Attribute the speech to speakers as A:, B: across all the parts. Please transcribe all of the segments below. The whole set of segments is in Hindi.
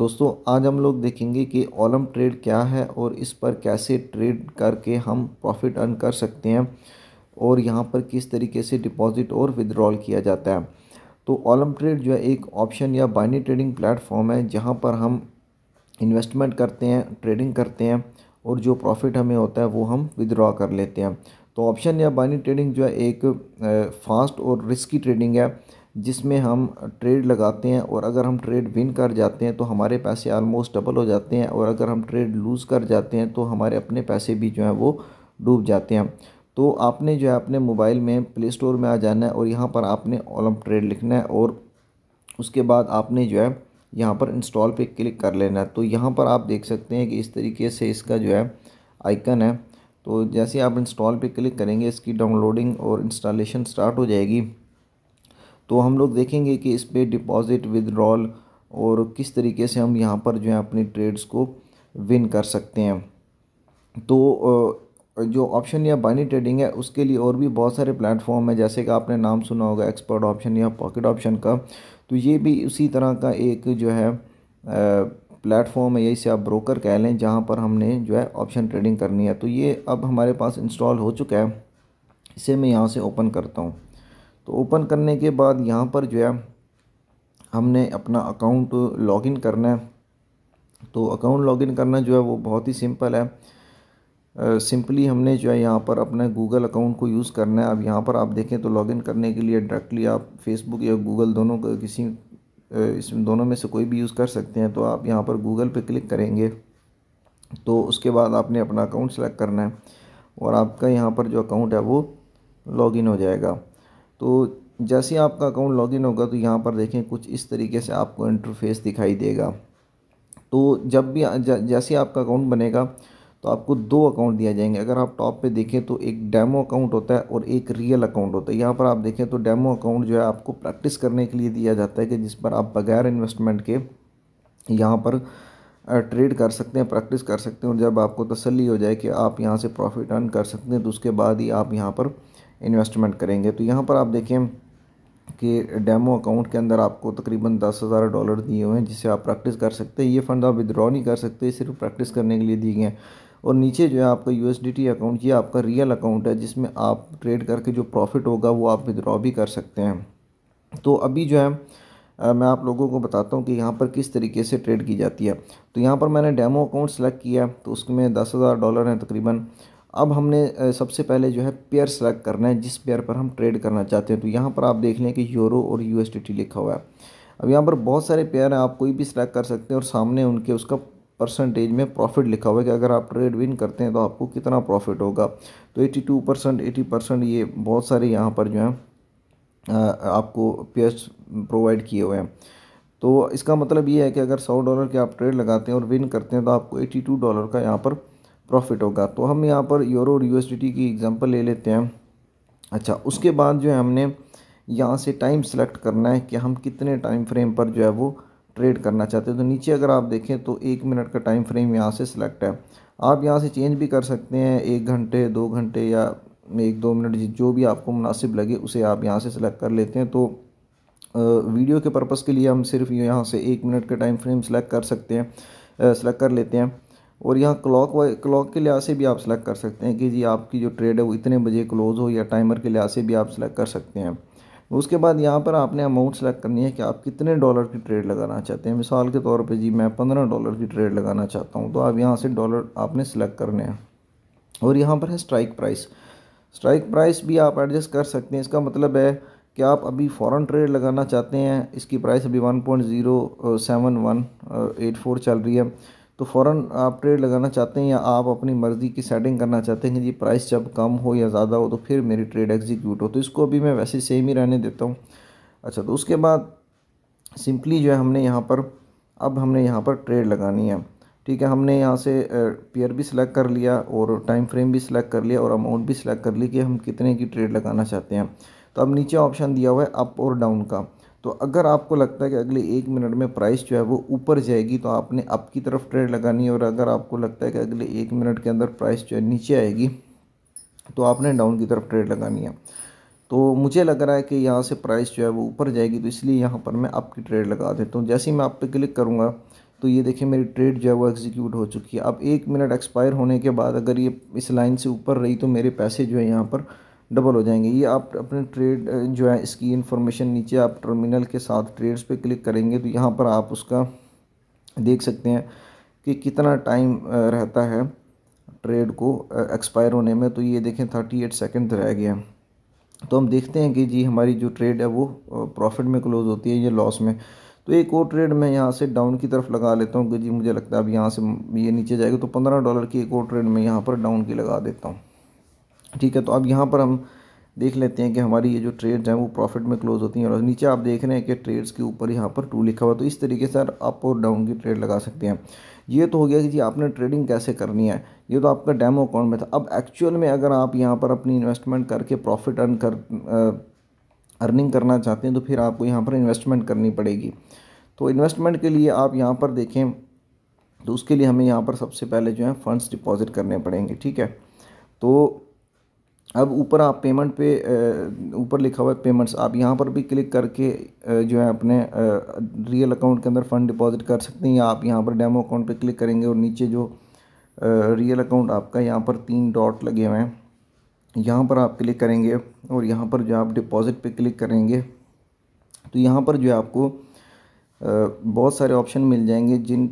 A: दोस्तों आज हम लोग देखेंगे कि ओलम ट्रेड क्या है और इस पर कैसे ट्रेड करके हम प्रॉफिट अर्न कर सकते हैं और यहाँ पर किस तरीके से डिपॉजिट और विदड्रॉल किया जाता है तो ओलम ट्रेड जो है एक ऑप्शन या बाइनी ट्रेडिंग प्लेटफॉर्म है जहाँ पर हम इन्वेस्टमेंट करते हैं ट्रेडिंग करते हैं और जो प्रॉफिट हमें होता है वो हम विदड्रॉ कर लेते हैं तो ऑप्शन या बाइनी ट्रेडिंग जो है एक फास्ट और रिस्की ट्रेडिंग है जिसमें हम ट्रेड लगाते हैं और अगर हम ट्रेड विन कर जाते हैं तो हमारे पैसे आलमोस्ट डबल हो जाते हैं और अगर हम ट्रेड लूज़ कर जाते हैं तो हमारे अपने पैसे भी जो हैं वो डूब जाते हैं तो आपने जो है अपने मोबाइल में प्ले स्टोर में आ जाना है और यहाँ पर आपने ओलम ट्रेड लिखना है और उसके बाद आपने जो है यहाँ पर इंस्टॉल पे क्लिक कर लेना है तो यहाँ पर आप देख सकते हैं कि इस तरीके से इसका जो है आइकन है तो जैसे आप इंस्टॉल पे क्लिक करेंगे इसकी डाउनलोडिंग और इंस्टॉलेशन स्टार्ट हो जाएगी तो हम लोग देखेंगे कि इस पर डिपॉज़िट विदड्रॉल और किस तरीके से हम यहाँ पर जो है अपनी ट्रेड्स को विन कर सकते हैं तो जो ऑप्शन या बाइनी ट्रेडिंग है उसके लिए और भी बहुत सारे प्लेटफॉर्म है जैसे कि आपने नाम सुना होगा एक्सपर्ट ऑप्शन या पॉकेट ऑप्शन का तो ये भी उसी तरह का एक जो है प्लेटफॉर्म है या इसे आप ब्रोकर कह लें जहाँ पर हमने जो है ऑप्शन ट्रेडिंग करनी है तो ये अब हमारे पास इंस्टॉल हो चुका है इसे मैं यहाँ से ओपन करता हूँ तो ओपन करने के बाद यहाँ पर जो है हमने अपना अकाउंट लॉगिन करना है तो अकाउंट लॉगिन करना जो है वो बहुत ही सिंपल है सिंपली uh, हमने जो है यहाँ पर अपना गूगल अकाउंट को यूज़ करना है अब यहाँ पर आप देखें तो लॉगिन करने के लिए डायरेक्टली आप फेसबुक या गूगल दोनों किसी इस दोनों में से कोई भी यूज़ कर सकते हैं तो आप यहाँ पर गूगल पे क्लिक करेंगे तो उसके बाद आपने अपना अकाउंट सेलेक्ट करना है और आपका यहाँ पर जो अकाउंट है वो लॉगिन हो जाएगा तो जैसे आपका अकाउंट लॉगिन होगा तो यहाँ पर देखें कुछ इस तरीके से आपको इंटरफेस दिखाई देगा तो जब भी जैसे आपका अकाउंट बनेगा तो आपको दो अकाउंट दिया जाएंगे अगर आप टॉप पे देखें तो एक डेमो अकाउंट होता है और एक रियल अकाउंट होता है यहाँ पर आप देखें तो डेमो अकाउंट जो है आपको प्रैक्टिस करने के लिए दिया जाता है कि जिस पर आप बगैर इन्वेस्टमेंट के यहाँ पर ट्रेड कर सकते हैं प्रैक्टिस कर सकते हैं और जब आपको तसली हो जाए कि आप यहाँ से प्रॉफिट अर्न कर सकते हैं तो उसके बाद ही आप यहाँ पर इन्वेस्टमेंट करेंगे तो यहाँ पर आप देखें कि डेमो अकाउंट के अंदर आपको तकरीबन दस हज़ार डॉलर दिए हुए हैं जिससे आप प्रैक्टिस कर सकते हैं ये फ़ंड आप विदड्रॉ नहीं कर सकते सिर्फ प्रैक्टिस करने के लिए दिए गए हैं और नीचे जो है आपका यू अकाउंट ये आपका रियल अकाउंट है जिसमें आप ट्रेड करके जो प्रॉफिट होगा वो आप विदड्रॉ भी कर सकते हैं तो अभी जो है मैं आप लोगों को बताता हूँ कि यहाँ पर किस तरीके से ट्रेड की जाती है तो यहाँ पर मैंने डेमो अकाउंट सेलेक्ट किया तो उसमें दस हज़ार डॉलर हैं तकरीबन अब हमने सबसे पहले जो है पेयर सेलेक्ट करना है जिस पेयर पर हम ट्रेड करना चाहते हैं तो यहाँ पर आप देख लें कि यूरो और यू लिखा हुआ है अब यहाँ पर बहुत सारे पेयर हैं आप कोई भी सिलेक्ट कर सकते हैं और सामने उनके उसका परसेंटेज में प्रॉफिट लिखा हुआ है कि अगर आप ट्रेड विन करते हैं तो आपको कितना प्रॉफिट होगा तो 82 परसेंट एटी परसेंट ये बहुत सारे यहाँ पर जो है आपको पेयर्स प्रोवाइड किए हुए हैं तो इसका मतलब ये है कि अगर सौ डॉलर के आप ट्रेड लगाते हैं और विन करते हैं तो आपको एटी टू डॉलर का यहाँ पर प्रॉफिट होगा तो हम यहाँ पर यूरो और यूएसडीटी की एग्जांपल ले लेते हैं अच्छा उसके बाद जो है हमने यहाँ से टाइम सेलेक्ट करना है कि हम कितने टाइम फ्रेम पर जो है वो ट्रेड करना चाहते हैं तो नीचे अगर आप देखें तो एक मिनट का टाइम फ्रेम यहाँ से सिलेक्ट है आप यहाँ से चेंज भी कर सकते हैं एक घंटे दो घंटे या एक दो मिनट जो भी आपको मुनासिब लगे उसे आप यहाँ से सिलेक्ट कर लेते हैं तो वीडियो के पर्पज़ के लिए हम सिर्फ यहाँ से एक मिनट का टाइम फ्रेम सेलेक्ट कर सकते हैं सेलेक्ट कर लेते हैं और यहाँ क्लॉक वाइज क्लॉक के लिहाज से भी आप सेलेक्ट कर सकते हैं कि जी आपकी जो ट्रेड है वो इतने बजे क्लोज़ हो या टाइमर के लिहाज से भी आप सेलेक्ट कर सकते हैं उसके बाद यहाँ पर आपने अमाउंट सेलेक्ट करनी है कि आप कितने डॉलर की ट्रेड लगाना चाहते हैं मिसाल के तौर पे जी मैं पंद्रह डॉलर की ट्रेड लगाना चाहता हूँ तो आप यहाँ से डॉलर आपने सेलेक्ट करने हैं और यहाँ पर है स्ट्राइक प्राइस स्ट्राइक प्राइस भी आप एडजस्ट कर सकते हैं इसका मतलब है कि आप अभी फ़ॉरन ट्रेड लगाना चाहते हैं इसकी प्राइस अभी one point zero seven one eight four चल रही है तो फ़ौर आप ट्रेड लगाना चाहते हैं या आप अपनी मर्ज़ी की सेटिंग करना चाहते हैं कि जी प्राइस जब कम हो या ज़्यादा हो तो फिर मेरी ट्रेड एग्जीक्यूट हो तो इसको अभी मैं वैसे सेम ही रहने देता हूँ अच्छा तो उसके बाद सिंपली जो है हमने यहाँ पर अब हमने यहाँ पर ट्रेड लगानी है ठीक है हमने यहाँ से पेयर भी सिलेक्ट कर लिया और टाइम फ्रेम भी सिलेक्ट कर लिया और अमाउंट भी सिलेक्ट कर ली कि हम कितने की ट्रेड लगाना चाहते हैं तो अब नीचे ऑप्शन दिया हुआ है अप और डाउन का तो अगर आपको लगता है कि अगले एक मिनट में प्राइस जो है वो ऊपर जाएगी तो आपने अप की तरफ ट्रेड लगानी है और अगर आपको लगता है कि अगले एक मिनट के अंदर प्राइस जो है नीचे आएगी तो आपने डाउन की तरफ ट्रेड लगानी है तो मुझे लग रहा है कि यहाँ से प्राइस जो है वो ऊपर जाएगी तो इसलिए यहाँ पर मैं आपकी ट्रेड लगा देता हूँ जैसे ही मैं आप पे क्लिक करूँगा तो ये देखिए मेरी ट्रेड जो है वो एग्जीक्यूट हो चुकी है अब एक मिनट एक्सपायर होने के बाद अगर ये इस लाइन से ऊपर रही तो मेरे पैसे जो है यहाँ पर डबल हो जाएंगे ये आप अपने ट्रेड जो है इसकी इन्फॉर्मेशन नीचे आप टर्मिनल के साथ ट्रेड्स पे क्लिक करेंगे तो यहाँ पर आप उसका देख सकते हैं कि कितना टाइम रहता है ट्रेड को एक्सपायर होने में तो ये देखें थर्टी एट सेकेंड रह गया तो हम देखते हैं कि जी हमारी जो ट्रेड है वो प्रॉफिट में क्लोज़ होती है या लॉस में तो एक और ट्रेड मैं यहाँ से डाउन की तरफ लगा लेता हूँ कि जी मुझे लगता है अब यहाँ से ये नीचे जाएगा तो पंद्रह डॉलर की एक और ट्रेड मैं यहाँ पर डाउन की लगा देता हूँ ठीक है तो अब यहाँ पर हम देख लेते हैं कि हमारी ये जो ट्रेड्स हैं वो प्रॉफिट में क्लोज होती हैं और नीचे आप देख रहे हैं कि ट्रेड्स के ऊपर यहाँ पर टू लिखा हुआ तो इस तरीके से अप और डाउन की ट्रेड लगा सकते हैं ये तो हो गया कि जी आपने ट्रेडिंग कैसे करनी है ये तो आपका डेमो अकाउंट में था अब एक्चुअल में अगर आप यहाँ पर अपनी इन्वेस्टमेंट करके प्रॉफिट अर्न कर अर्निंग करना चाहते हैं तो फिर आपको यहाँ पर इन्वेस्टमेंट करनी पड़ेगी तो इन्वेस्टमेंट के लिए आप यहाँ पर देखें तो उसके लिए हमें यहाँ पर सबसे पहले जो है फ़ंड्स डिपॉज़िट करने पड़ेंगे ठीक है तो अब ऊपर आप पेमेंट पे ऊपर लिखा हुआ है पेमेंट्स आप यहाँ पर भी क्लिक करके जो है अपने रियल अकाउंट के अंदर फ़ंड डिपॉजिट कर सकते हैं या आप यहाँ पर डेमो अकाउंट पे क्लिक करेंगे और नीचे जो रियल अकाउंट आपका यहाँ पर तीन डॉट लगे हुए हैं यहाँ पर आप क्लिक करेंगे और यहाँ पर जो आप डिपॉज़िट पर क्लिक करेंगे तो यहाँ पर जो है आपको बहुत सारे ऑप्शन मिल जाएंगे जिन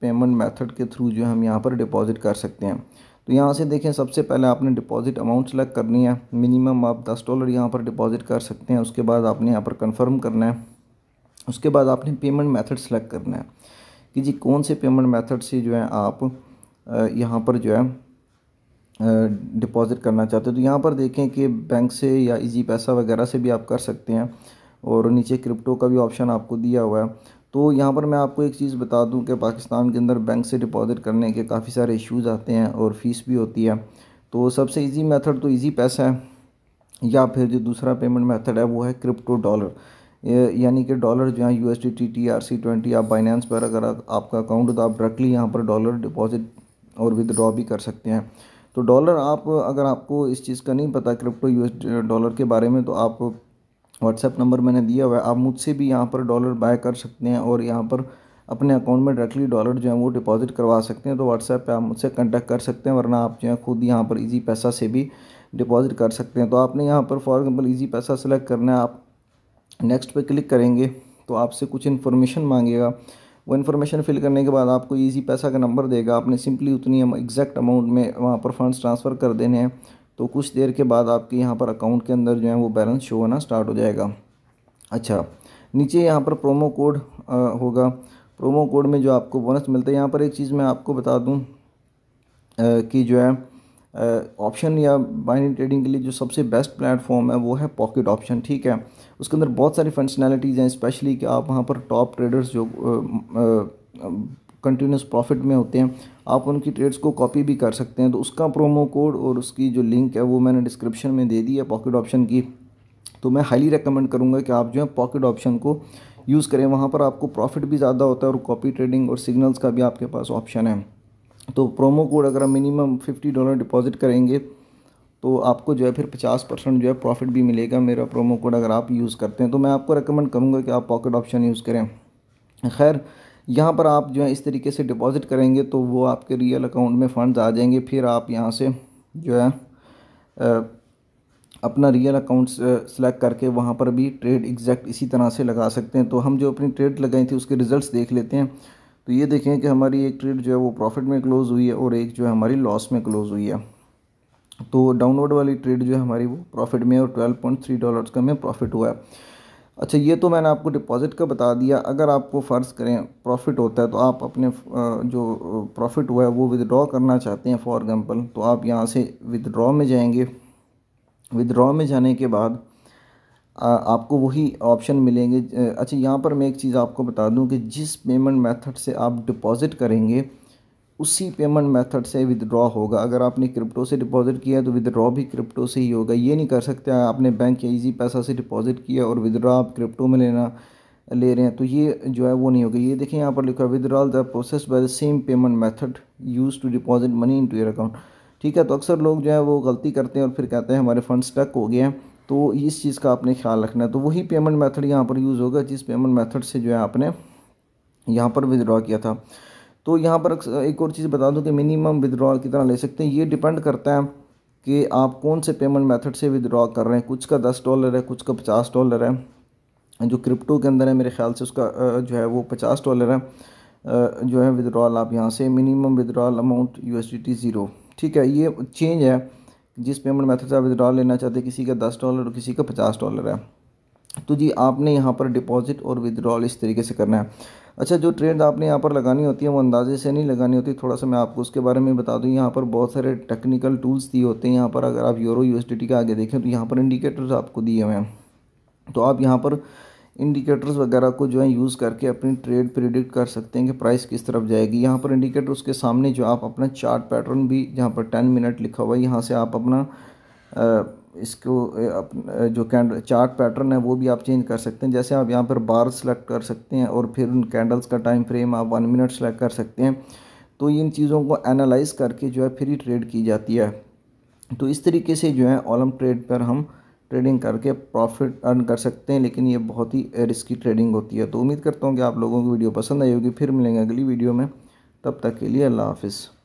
A: पेमेंट मेथड के थ्रू जो हम यहाँ पर डिपॉज़िट कर सकते हैं तो यहाँ से देखें सबसे पहले आपने डिपॉजिट अमाउंट सेलेक्ट करनी है मिनिमम आप दस डॉलर यहाँ पर डिपॉजिट कर सकते हैं उसके बाद आपने यहाँ पर कंफर्म करना है उसके बाद आपने पेमेंट मेथड सेलेक्ट करना है कि जी कौन से पेमेंट मेथड से जो है आप यहाँ पर जो है डिपॉज़िट करना चाहते हो तो यहाँ पर देखें कि बैंक से या इजी पैसा वगैरह से भी आप कर सकते हैं और नीचे क्रिप्टो का भी ऑप्शन आपको दिया हुआ है तो यहाँ पर मैं आपको एक चीज़ बता दूँ कि पाकिस्तान के अंदर बैंक से डिपॉज़िट करने के काफ़ी सारे इश्यूज़ आते हैं और फ़ीस भी होती है तो सबसे इजी मेथड तो इजी पैसा है या फिर जो दूसरा पेमेंट मेथड है वो है क्रिप्टो डॉलर यानी कि डॉलर जो है U S T T T R C twenty आप बाइनेंस पर अगर आपका अकाउंट तो आप डायरेक्टली यहाँ पर डॉलर डिपॉजिट और विदड्रॉ भी कर सकते हैं तो डॉलर आप अगर आपको इस चीज़ का नहीं पता क्रिप्टो यू डॉलर के बारे में तो आप व्हाट्सएप नंबर मैंने दिया हुआ है आप मुझसे भी यहाँ पर डॉलर बाय कर सकते हैं और यहाँ पर अपने अकाउंट में डायरेक्टली डॉलर जो है वो डिपॉजिट करवा सकते हैं तो व्हाट्सएप पे आप मुझसे कांटेक्ट कर सकते हैं वरना आप जो है खुद यहाँ पर इजी पैसा से भी डिपॉजिट कर सकते हैं तो आपने यहाँ पर for example Easypaisa select करना है आप नेक्स्ट पे क्लिक करेंगे तो आपसे कुछ इन्फॉर्मेशन मांगेगा वो इन्फॉर्मेशन फिल करने के बाद आपको ईजी पैसा का नंबर देगा आपने सिंपली उतनी एग्जैक्ट अमाउंट में वहाँ पर फंड्स ट्रांसफ़र कर देने हैं तो कुछ देर के बाद आपके यहाँ पर अकाउंट के अंदर जो है वो बैलेंस शो होना स्टार्ट हो जाएगा अच्छा नीचे यहाँ पर प्रोमो कोड होगा प्रोमो कोड में जो आपको बोनस मिलता है यहाँ पर एक चीज़ मैं आपको बता दूँ कि जो है ऑप्शन या बाइनिंग ट्रेडिंग के लिए जो सबसे बेस्ट प्लेटफॉर्म है वो है पॉकेट ऑप्शन ठीक है उसके अंदर बहुत सारी फंक्शनैलिटीज़ हैं स्पेशली कि आप वहाँ पर टॉप ट्रेडर्स जो आ, आ, कंटिन्यूस प्रॉफिट में होते हैं आप उनकी ट्रेड्स को कॉपी भी कर सकते हैं तो उसका प्रोमो कोड और उसकी जो लिंक है वो मैंने डिस्क्रिप्शन में दे दी है पॉकेट ऑप्शन की तो मैं हाईली रिकमेंड करूँगा कि आप जो है पॉकेट ऑप्शन को यूज़ करें वहाँ पर आपको प्रॉफिट भी ज़्यादा होता है और कॉपी ट्रेडिंग और सिग्नल्स का भी आपके पास ऑप्शन है तो प्रोमो कोड अगर हम मिनिमम फिफ्टी डॉलर डिपॉजिट करेंगे तो आपको जो है फिर पचास परसेंट जो है प्रॉफिट भी मिलेगा मेरा प्रोमो कोड अगर आप यूज़ करते हैं तो मैं आपको रिकमेंड करूँगा कि आप पॉकेट ऑप्शन यूज़ करें खैर यहाँ पर आप जो है इस तरीके से डिपॉज़िट करेंगे तो वो आपके रियल अकाउंट में फ़ंड्स आ जाएंगे फिर आप यहाँ से जो है अपना रियल अकाउंट सेलेक्ट करके वहाँ पर भी ट्रेड एग्जैक्ट इसी तरह से लगा सकते हैं तो हम जो अपनी ट्रेड लगाई थी उसके रिज़ल्ट देख लेते हैं तो ये देखें कि हमारी एक ट्रेड जो है वो प्रॉफिट में क्लोज़ हुई है और एक जो है हमारी लॉस में क्लोज़ हुई है तो डाउनलोड वाली ट्रेड जो है हमारी वो प्रॉफिट में और थ्री डॉलर का में प्रॉफिट हुआ है अच्छा ये तो मैंने आपको डिपॉज़िट का बता दिया अगर आपको फ़र्ज़ करें प्रॉफ़िट होता है तो आप अपने जो प्रॉफ़िट हुआ है वो विदड्रॉ करना चाहते हैं फॉर एग्ज़ाम्पल तो आप यहाँ से विदड्रॉ में जाएंगे विदड्रॉ में जाने के बाद आपको वही ऑप्शन मिलेंगे अच्छा यहाँ पर मैं एक चीज़ आपको बता दूँ कि जिस पेमेंट मेथड से आप डिपॉज़िट करेंगे उसी पेमेंट मेथड से विदड्रॉ होगा अगर आपने क्रिप्टो से डिपॉजिट किया तो विदड्रॉ भी क्रिप्टो से ही होगा ये नहीं कर सकते आपने बैंक या इजी पैसा से डिपॉजिट किया और विदड्रॉ आप क्रिप्टो में लेना ले रहे हैं तो ये जो है वो नहीं होगा ये देखें यहाँ पर लिखा withdrawal the process by the same payment method use to deposit money into your account ठीक है तो अक्सर लोग जो है वो गलती करते हैं और फिर कहते हैं हमारे फंड स्टक हो गए हैं तो इस चीज़ का आपने ख्याल रखना है तो वही पेमेंट मैथड यहाँ पर यूज़ होगा जिस पेमेंट मैथड से जो है आपने यहाँ पर विदड्रॉ किया था तो यहाँ पर एक और चीज़ बता दूँ कि मिनिमम विदड्रॉल कितना ले सकते हैं ये डिपेंड करता है कि आप कौन से पेमेंट मेथड से विदड्रॉ कर रहे हैं कुछ का दस डॉलर है कुछ का पचास डॉलर है जो क्रिप्टो के अंदर है मेरे ख्याल से उसका जो है वो पचास डॉलर है जो है विदड्रॉल आप यहाँ से minimum withdrawal amount U S zero ठीक है ये चेंज है जिस पेमेंट मेथड से आप विदड्रॉल लेना चाहते हैं किसी का दस डॉलर और किसी का पचास डॉलर है तो जी आपने यहाँ पर डिपॉजिट और विदड्रॉल इस तरीके से करना है अच्छा जो ट्रेड आपने यहाँ पर लगानी होती है वो अंदाजे से नहीं लगानी होती थोड़ा सा मैं आपको उसके बारे में बता दूँ यहाँ पर बहुत सारे टेक्निकल टूल्स दिए होते हैं यहाँ पर अगर आप यूरो यू के आगे देखें तो यहाँ पर इंडिकेटर्स आपको दिए हुए हैं तो आप यहाँ पर इंडिकेटर्स वगैरह को जो है यूज़ करके अपनी ट्रेड प्रिडिक्ट कर सकते हैं कि प्राइस किस तरफ जाएगी यहाँ पर इंडिकेटर उसके सामने जो आप अपना चार्ट पैटर्न भी यहाँ पर टेन मिनट लिखा हुआ है यहाँ से आप अपना इसको जो कैंडल चार्ट पैटर्न है वो भी आप चेंज कर सकते हैं जैसे आप यहाँ पर बार सेलेक्ट कर सकते हैं और फिर उन कैंडल्स का टाइम फ्रेम आप वन मिनट सेलेक्ट कर सकते हैं तो इन चीज़ों को एनालाइज करके जो है फ्री ट्रेड की जाती है तो इस तरीके से जो है ऑलम ट्रेड पर हम ट्रेडिंग करके प्रॉफिट अर्न कर सकते हैं लेकिन ये बहुत ही रिस्की ट्रेडिंग होती है तो उम्मीद करता हूँ कि आप लोगों को वीडियो पसंद आई होगी फिर मिलेंगे अगली वीडियो में तब तक के लिए अल्लाह हाफिज़